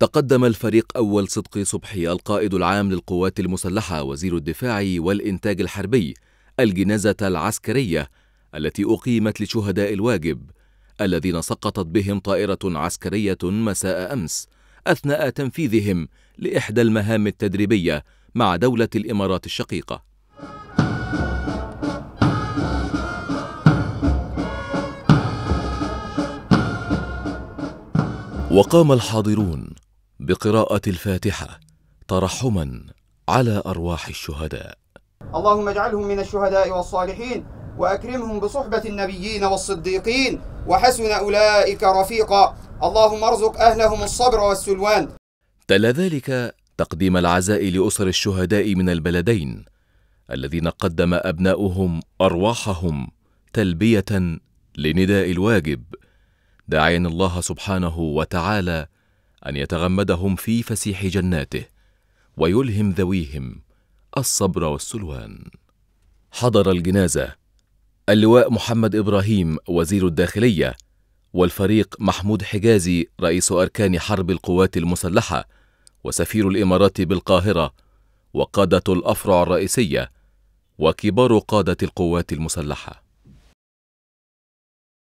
تقدم الفريق أول صدقي صبحي القائد العام للقوات المسلحة وزير الدفاع والإنتاج الحربي الجنازة العسكرية التي أقيمت لشهداء الواجب الذين سقطت بهم طائرة عسكرية مساء أمس أثناء تنفيذهم لإحدى المهام التدريبية مع دولة الإمارات الشقيقة وقام الحاضرون بقراءة الفاتحة ترحما على أرواح الشهداء اللهم اجعلهم من الشهداء والصالحين وأكرمهم بصحبة النبيين والصديقين وحسن أولئك رفيقا اللهم ارزق أهلهم الصبر والسلوان تلا ذلك تقديم العزاء لأسر الشهداء من البلدين الذين قدم أبناؤهم أرواحهم تلبية لنداء الواجب داعيا الله سبحانه وتعالى ان يتغمدهم في فسيح جناته ويلهم ذويهم الصبر والسلوان حضر الجنازه اللواء محمد ابراهيم وزير الداخليه والفريق محمود حجازي رئيس اركان حرب القوات المسلحه وسفير الامارات بالقاهره وقاده الافرع الرئيسيه وكبار قاده القوات المسلحه